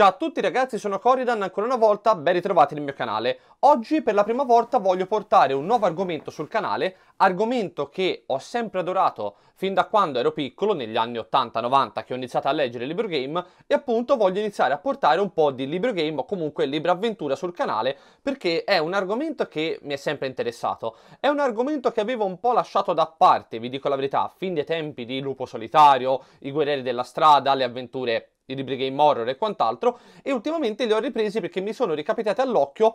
Ciao a tutti ragazzi, sono Coridan, ancora una volta ben ritrovati nel mio canale. Oggi per la prima volta voglio portare un nuovo argomento sul canale, argomento che ho sempre adorato fin da quando ero piccolo, negli anni 80-90 che ho iniziato a leggere libro game e appunto voglio iniziare a portare un po' di libro game o comunque libro avventura sul canale perché è un argomento che mi è sempre interessato. È un argomento che avevo un po' lasciato da parte, vi dico la verità, fin dai tempi di Lupo Solitario, i Guerrieri della Strada, le avventure i libri game horror e quant'altro, e ultimamente li ho ripresi perché mi sono ricapitati all'occhio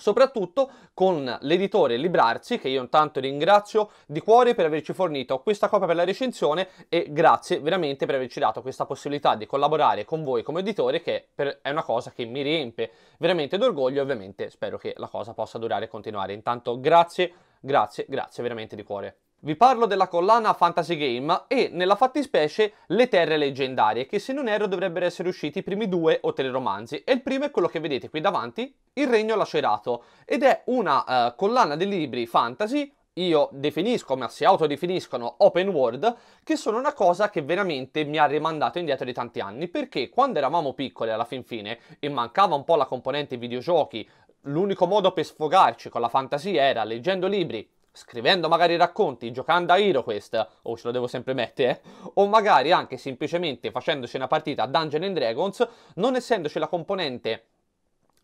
soprattutto con l'editore Librarsi, che io intanto ringrazio di cuore per averci fornito questa copia per la recensione e grazie veramente per averci dato questa possibilità di collaborare con voi come editore, che è una cosa che mi riempie veramente d'orgoglio e ovviamente spero che la cosa possa durare e continuare. Intanto grazie, grazie, grazie veramente di cuore. Vi parlo della collana Fantasy Game e, nella fattispecie, Le Terre Leggendarie, che se non erro dovrebbero essere usciti i primi due o tre romanzi, e il primo è quello che vedete qui davanti, Il Regno Lacerato, ed è una uh, collana di libri fantasy io definisco, ma si autodefiniscono open world, che sono una cosa che veramente mi ha rimandato indietro di tanti anni, perché quando eravamo piccoli alla fin fine e mancava un po' la componente videogiochi, l'unico modo per sfogarci con la fantasia era leggendo libri scrivendo magari racconti, giocando a HeroQuest, o oh, ce lo devo sempre mettere, eh, o magari anche semplicemente facendoci una partita a Dungeons Dragons, non essendoci la componente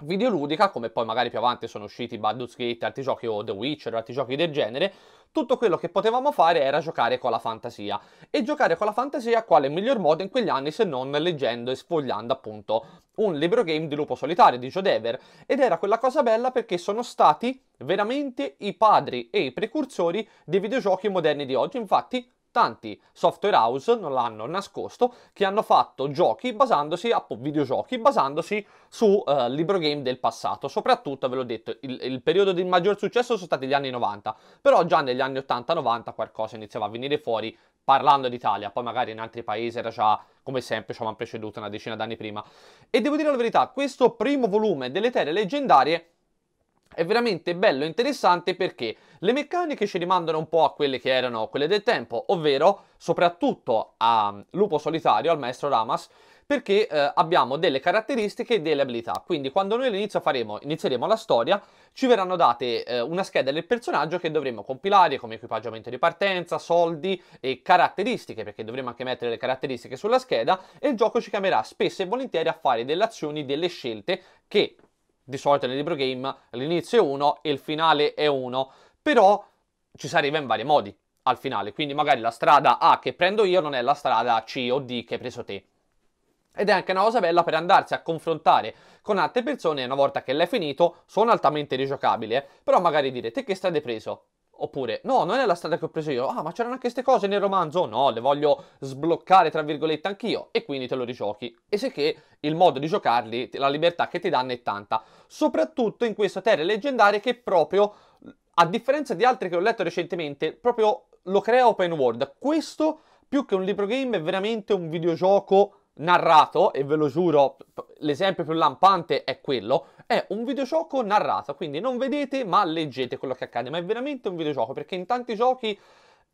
videoludica, come poi magari più avanti sono usciti Baldur's Gate, altri giochi o The Witcher, altri giochi del genere, tutto quello che potevamo fare era giocare con la fantasia. E giocare con la fantasia quale miglior modo in quegli anni se non leggendo e sfogliando appunto un libro game di Lupo Solitario, di Joe Dever. Ed era quella cosa bella perché sono stati veramente i padri e i precursori dei videogiochi moderni di oggi. Infatti tanti software house, non l'hanno nascosto, che hanno fatto giochi basandosi, a videogiochi basandosi su uh, libro game del passato. Soprattutto, ve l'ho detto, il, il, periodo di maggior successo sono stati gli anni 90, però già negli anni 80-90 qualcosa iniziava a venire fuori parlando d'Italia, poi magari in altri paesi era già, come sempre, ci avevano preceduto una decina d'anni prima. E devo dire la verità, questo primo volume delle Terre Leggendarie è veramente bello e interessante perché le meccaniche ci rimandano un po' a quelle che erano quelle del tempo, ovvero soprattutto a mm, Lupo Solitario, al maestro Ramas, perché eh, abbiamo delle caratteristiche e delle abilità. Quindi quando noi all'inizio faremo, inizieremo la storia, ci verranno date eh, una scheda del personaggio che dovremo compilare come equipaggiamento di partenza, soldi e caratteristiche, perché dovremo anche mettere le caratteristiche sulla scheda e il gioco ci chiamerà spesso e volentieri a fare delle azioni, delle scelte che di solito nel libro game l'inizio è uno e il finale è uno, però ci si arriva in vari modi al finale, quindi magari la strada A che prendo io non è la strada C o D che hai preso te. Ed è anche una cosa bella per andarsi a confrontare con altre persone una volta che l'hai finito, sono altamente rigiocabili, eh? però magari dire te che strada hai preso? Oppure, no, non è la strada che ho preso io. Ah, ma c'erano anche queste cose nel romanzo? No, le voglio sbloccare, tra virgolette, anch'io. E quindi te lo rigiochi. E se che il modo di giocarli, la libertà che ti danno è tanta. Soprattutto in questa terra leggendaria che proprio, a differenza di altri che ho letto recentemente, proprio lo crea open world. Questo, più che un libro game, è veramente un videogioco narrato, e ve lo giuro, l'esempio più lampante è quello, è un videogioco narrato, quindi non vedete ma leggete quello che accade, ma è veramente un videogioco, perché in tanti giochi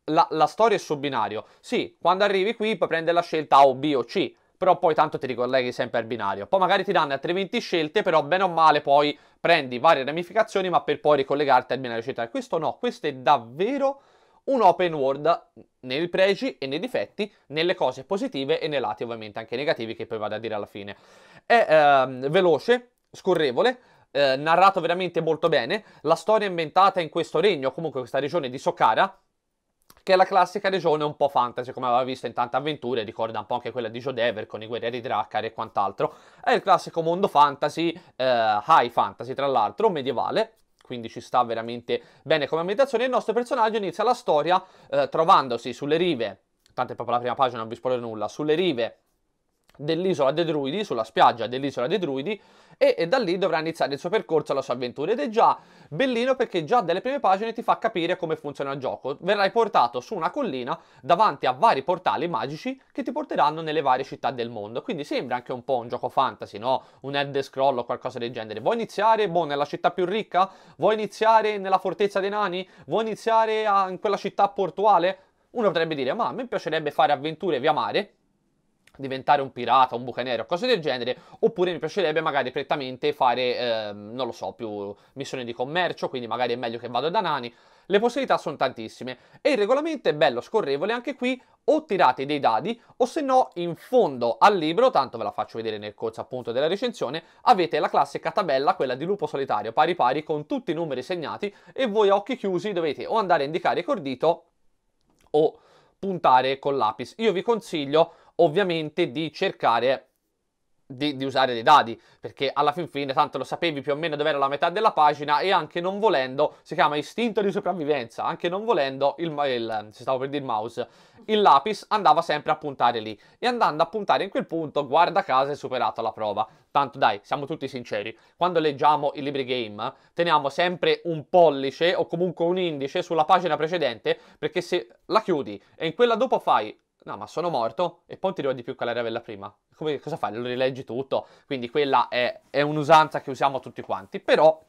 la, la storia è su binario. Sì, quando arrivi qui puoi prendere la scelta A o B o C, però poi tanto ti ricolleghi sempre al binario. Poi magari ti danno altre 20 scelte, però bene o male poi prendi varie ramificazioni, ma per poi ricollegarti al binario centrale. Questo no, questo è davvero un open world nei pregi e nei difetti, nelle cose positive e nei lati ovviamente anche negativi che poi vado a dire alla fine. È ehm, veloce, scorrevole, eh, narrato veramente molto bene, la storia è inventata in questo regno, comunque questa regione di Sokara, che è la classica regione un po' fantasy, come aveva visto in tante avventure, ricorda un po' anche quella di Jodever con i guerrieri Drakkar e quant'altro. È il classico mondo fantasy, eh, high fantasy tra l'altro, medievale, quindi ci sta veramente bene come ambientazione. Il nostro personaggio inizia la storia eh, trovandosi sulle rive, tanto è proprio la prima pagina, non vi spoiler nulla, sulle rive dell'isola dei druidi, sulla spiaggia dell'isola dei druidi e, e, da lì dovrà iniziare il suo percorso, la sua avventura ed è già bellino perché già dalle prime pagine ti fa capire come funziona il gioco. Verrai portato su una collina davanti a vari portali magici che ti porteranno nelle varie città del mondo, quindi sembra anche un po' un gioco fantasy, no? Un Elder Scroll o qualcosa del genere. Vuoi iniziare boh, nella città più ricca? Vuoi iniziare nella fortezza dei nani? Vuoi iniziare a, in quella città portuale? Uno potrebbe dire, ma a me piacerebbe fare avventure via mare, diventare un pirata, un bucanero, cose del genere, oppure mi piacerebbe magari prettamente fare, eh, non lo so, più missioni di commercio, quindi magari è meglio che vado da nani. Le possibilità sono tantissime e il regolamento è bello scorrevole, anche qui o tirate dei dadi o se no in fondo al libro, tanto ve la faccio vedere nel corso appunto della recensione, avete la classica tabella, quella di lupo solitario, pari pari con tutti i numeri segnati e voi a occhi chiusi dovete o andare a indicare col dito o puntare con l'apis. Io vi consiglio ovviamente di cercare di, di, usare dei dadi, perché alla fin fine tanto lo sapevi più o meno dove era la metà della pagina e anche non volendo, si chiama istinto di sopravvivenza, anche non volendo il, il si stavo per dire il mouse, il lapis andava sempre a puntare lì e andando a puntare in quel punto, guarda caso è superato la prova. Tanto dai, siamo tutti sinceri, quando leggiamo i libri game teniamo sempre un pollice o comunque un indice sulla pagina precedente perché se la chiudi e in quella dopo fai No, ma sono morto e poi ti ricordi più qual era quella prima. Come, cosa fai? Lo rileggi tutto. Quindi quella è, è un'usanza che usiamo tutti quanti. Però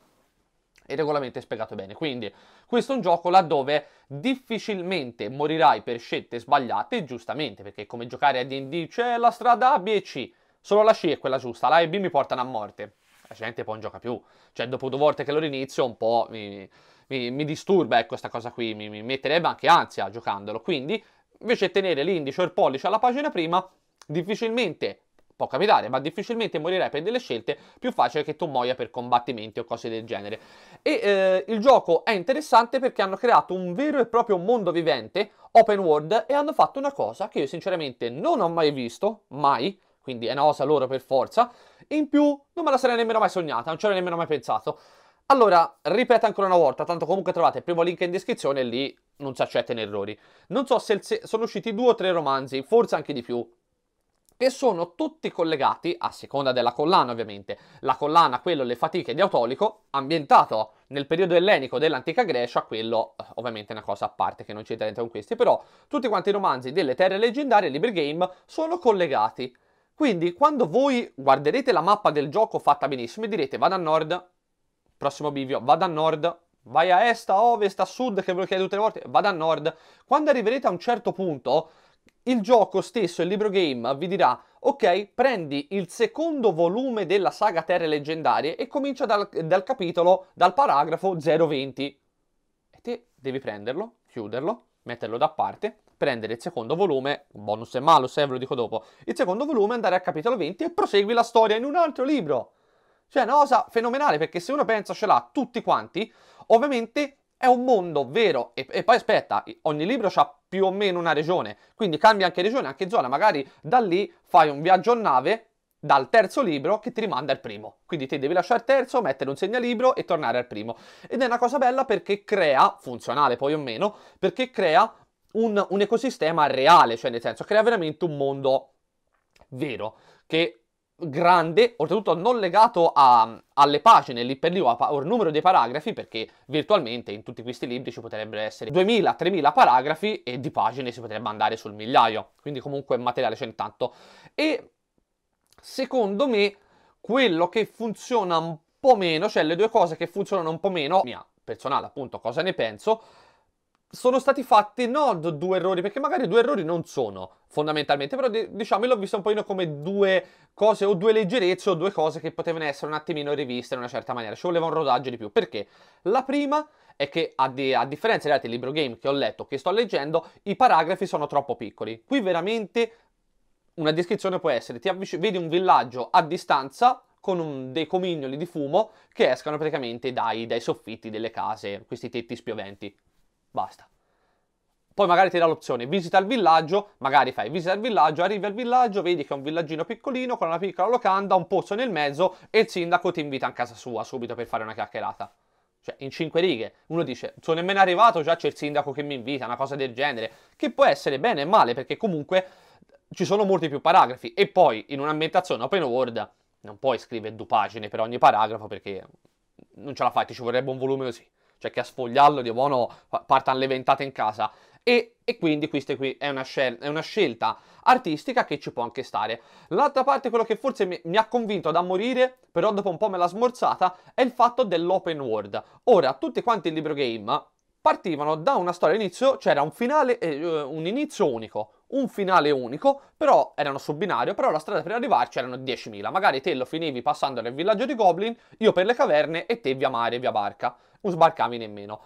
il regolamento è spiegato bene. Quindi questo è un gioco laddove difficilmente morirai per scelte sbagliate, giustamente, perché è come giocare a D&D c'è la strada A, B e C. Solo la C è quella giusta, la A e B mi portano a morte. La gente poi non gioca più. Cioè, dopo due volte che lo rinizio, un po' mi, mi, mi disturba, ecco, questa cosa qui. Mi, mi metterebbe anche ansia giocandolo. Quindi invece tenere l'indice o il pollice alla pagina prima, difficilmente può capitare, ma difficilmente morirai per delle scelte, più facile che tu muoia per combattimenti o cose del genere. E eh, il gioco è interessante perché hanno creato un vero e proprio mondo vivente, open world, e hanno fatto una cosa che io sinceramente non ho mai visto, mai, quindi è una cosa loro per forza, in più non me la sarei nemmeno mai sognata, non ci avrei nemmeno mai pensato. Allora, ripeto ancora una volta, tanto comunque trovate il primo link in descrizione, lì non si accettano errori. Non so se sono usciti due o tre romanzi, forse anche di più, che sono tutti collegati, a seconda della collana ovviamente, la collana, quello Le fatiche di Autolico, ambientato nel periodo ellenico dell'antica Grecia, quello eh, ovviamente è una cosa a parte che non c'entra niente con questi, però tutti quanti i romanzi delle terre leggendarie, Libre Game, sono collegati. Quindi quando voi guarderete la mappa del gioco fatta benissimo e direte vado a nord, prossimo bivio, vado a nord, vai a est, a ovest, a sud, che ve lo chiede tutte le volte, vada a nord. Quando arriverete a un certo punto, il gioco stesso, il libro game, vi dirà ok, prendi il secondo volume della saga Terre Leggendarie e comincia dal, dal capitolo, dal paragrafo 020. E te devi prenderlo, chiuderlo, metterlo da parte, prendere il secondo volume, bonus e malus, eh, ve lo dico dopo, il secondo volume, andare al capitolo 20 e prosegui la storia in un altro libro. Cioè, è una cosa fenomenale perché se uno pensa ce l'ha tutti quanti, ovviamente è un mondo vero. E, e poi aspetta, ogni libro ha più o meno una regione, quindi cambia anche regione, anche zona. Magari da lì fai un viaggio a nave dal terzo libro che ti rimanda al primo. Quindi te devi lasciare il terzo, mettere un segnalibro e tornare al primo. Ed è una cosa bella perché crea, funzionale poi o meno, perché crea un, un ecosistema reale, cioè nel senso crea veramente un mondo vero che grande, oltretutto non legato a, alle pagine lì per lì o, al numero dei paragrafi, perché virtualmente in tutti questi libri ci potrebbero essere 2000-3000 paragrafi e di pagine si potrebbe andare sul migliaio, quindi comunque materiale c'è intanto. E secondo me quello che funziona un po' meno, cioè le due cose che funzionano un po' meno, mia personale appunto cosa ne penso, sono stati fatti non due errori, perché magari due errori non sono fondamentalmente, però diciamo io l'ho visto un po' come due cose o due leggerezze o due cose che potevano essere un attimino riviste in una certa maniera, ci voleva un rodaggio di più, perché la prima è che a, di, a differenza degli altri libro game che ho letto, che sto leggendo, i paragrafi sono troppo piccoli, qui veramente una descrizione può essere, ti avvic- vedi un villaggio a distanza, con un, dei comignoli di fumo che escano praticamente dai, dai soffitti delle case, questi tetti spioventi. Basta. Poi magari ti dà l'opzione visita il villaggio, magari fai visita il villaggio, arrivi al villaggio, vedi che è un villaggino piccolino con una piccola locanda, un pozzo nel mezzo e il sindaco ti invita in casa sua subito per fare una chiacchierata. Cioè, in cinque righe, uno dice, sono nemmeno arrivato, già c'è il sindaco che mi invita, una cosa del genere, che può essere bene e male perché comunque ci sono molti più paragrafi e poi in un'ambientazione open world non puoi scrivere due pagine per ogni paragrafo perché non ce la fai, ci vorrebbe un volume così cioè che a sfogliarlo di buono partano le ventate in casa. E, e quindi questa qui è una, scel- è una, scelta artistica che ci può anche stare. L'altra parte, quello che forse mi, mi ha convinto da morire, però dopo un po' me l'ha smorzata, è il fatto dell'open world. Ora, tutti quanti il libro game partivano da una storia inizio, c'era cioè un finale, eh, un inizio unico, un finale unico, però erano su binario, però la strada per arrivarci erano 10.000. Magari te lo finivi passando nel villaggio di Goblin, io per le caverne e te via mare, via barca non sbarcavi nemmeno.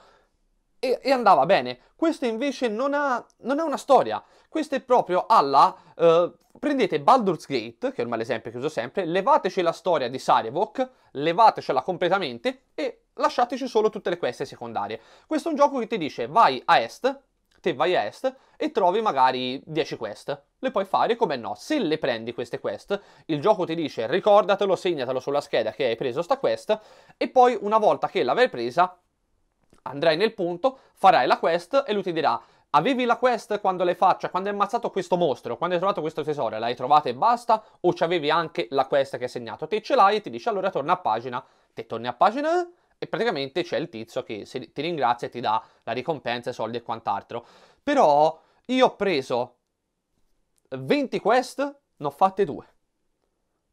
E, e andava bene. Questo invece non ha, non ha, una storia. Questo è proprio alla... Eh, prendete Baldur's Gate, che è ormai l'esempio che uso sempre, levateci la storia di Sarevok, levatecela completamente e lasciateci solo tutte le queste secondarie. Questo è un gioco che ti dice vai a est, te vai a est e trovi magari 10 quest. Le puoi fare come no. Se le prendi queste quest, il gioco ti dice ricordatelo, segnatelo sulla scheda che hai preso sta quest e poi una volta che l'avrai presa andrai nel punto, farai la quest e lui ti dirà avevi la quest quando l'hai fatta, cioè quando hai ammazzato questo mostro, quando hai trovato questo tesoro, l'hai trovata e basta o c'avevi anche la quest che hai segnato? Te ce l'hai e ti dice allora torna a pagina. Te torni a pagina e praticamente c'è il tizio che se, ti ringrazia e ti dà la ricompensa, i soldi e quant'altro. Però io ho preso 20 quest, ne ho fatte due.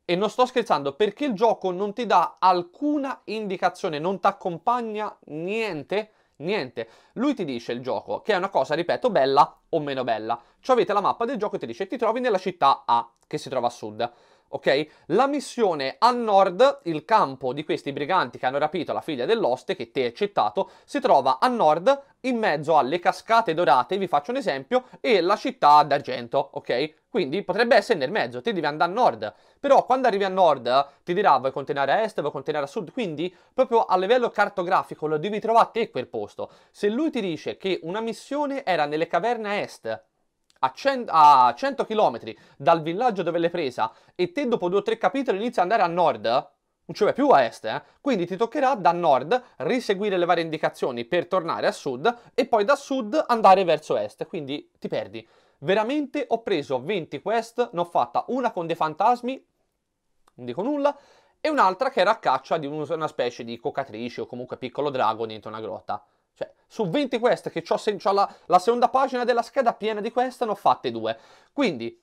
E non sto scherzando perché il gioco non ti dà alcuna indicazione, non ti accompagna niente, niente. Lui ti dice il gioco, che è una cosa, ripeto, bella o meno bella. Cioè avete la mappa del gioco e ti dice ti trovi nella città A, che si trova a sud ok? La missione a nord, il campo di questi briganti che hanno rapito la figlia dell'oste, che te è accettato, si trova a nord in mezzo alle cascate dorate, vi faccio un esempio, e la città d'argento, ok? Quindi potrebbe essere nel mezzo, te devi andare a nord, però quando arrivi a nord ti dirà vuoi continuare a est, vuoi continuare a sud, quindi proprio a livello cartografico lo devi trovare a te quel posto. Se lui ti dice che una missione era nelle caverne a est a, 100 km dal villaggio dove l'hai presa e te dopo due o tre capitoli inizi ad andare a nord, non ci vai più a est, eh? quindi ti toccherà da nord riseguire le varie indicazioni per tornare a sud e poi da sud andare verso est, quindi ti perdi. Veramente ho preso 20 quest, ne ho fatta una con dei fantasmi, non dico nulla, e un'altra che era a caccia di una specie di cocatrice o comunque piccolo drago dentro una grotta. Cioè, su 20 quest che ho, ho la, la seconda pagina della scheda piena di quest, ne ho fatte due. Quindi,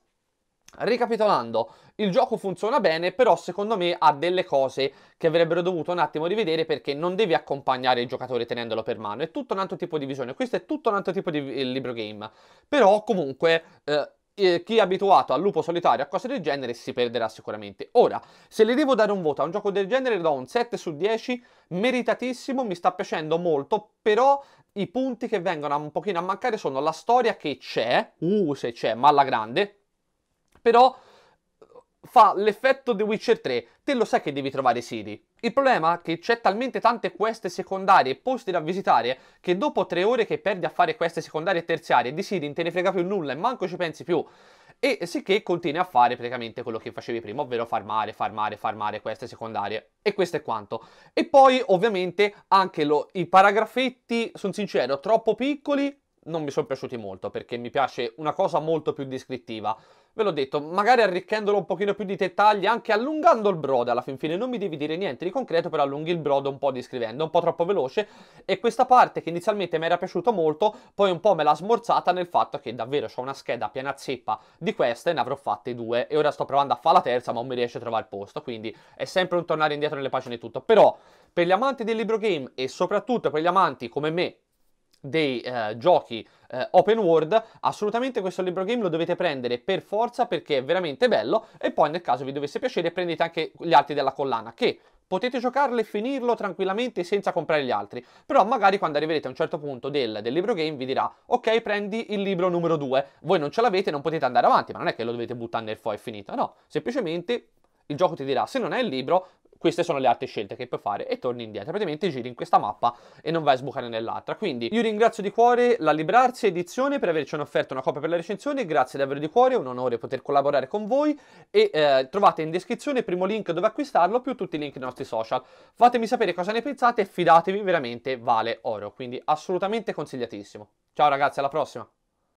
Ricapitolando, il gioco funziona bene, però secondo me ha delle cose che avrebbero dovuto un attimo rivedere perché non devi accompagnare il giocatore tenendolo per mano, è tutto un altro tipo di visione, questo è tutto un altro tipo di libro game, però comunque eh, eh, chi è abituato al lupo solitario, a cose del genere, si perderà sicuramente. Ora, se le devo dare un voto a un gioco del genere, do un 7 su 10, meritatissimo, mi sta piacendo molto, però i punti che vengono un pochino a mancare sono la storia che c'è, uh se c'è, ma alla grande, però eh, fa l'effetto di Witcher 3, te lo sai che devi trovare Siri, il problema è che c'è talmente tante queste secondarie e posti da visitare che dopo tre ore che perdi a fare queste secondarie e terziarie di Sirin te ne frega più nulla e manco ci pensi più. E sicché continui a fare praticamente quello che facevi prima, ovvero farmare, farmare, farmare queste secondarie. E questo è quanto. E poi ovviamente anche lo, i paragrafetti, sono sincero, troppo piccoli non mi sono piaciuti molto perché mi piace una cosa molto più descrittiva. Ve l'ho detto, magari arricchendolo un pochino più di dettagli, anche allungando il brodo alla fin fine. Non mi devi dire niente di concreto, però allunghi il brodo un po' descrivendo, un po' troppo veloce. E questa parte che inizialmente mi era piaciuta molto, poi un po' me l'ha smorzata nel fatto che davvero ho una scheda piena zeppa di queste e ne avrò fatte due. E ora sto provando a fare la terza, ma non mi riesce a trovare il posto. Quindi è sempre un tornare indietro nelle pagine e tutto. Però, per gli amanti del libro game e soprattutto per gli amanti come me dei eh, giochi eh, open world, assolutamente questo libro game lo dovete prendere per forza perché è veramente bello e poi nel caso vi dovesse piacere prendete anche gli altri della collana che potete giocarlo e finirlo tranquillamente senza comprare gli altri, però magari quando arriverete a un certo punto del, del libro game vi dirà ok prendi il libro numero 2, voi non ce l'avete non potete andare avanti, ma non è che lo dovete buttare nel foglio e finito, no, semplicemente il gioco ti dirà se non è il libro queste sono le altre scelte che puoi fare e torni indietro. Praticamente giri in questa mappa e non vai a sbucare nell'altra. Quindi io ringrazio di cuore la Librarsi Edizione per averci offerto una copia per la recensione, grazie davvero di cuore, è un onore poter collaborare con voi e eh, trovate in descrizione il primo link dove acquistarlo più tutti i link dei nostri social. Fatemi sapere cosa ne pensate e fidatevi, veramente vale oro, quindi assolutamente consigliatissimo. Ciao ragazzi, alla prossima!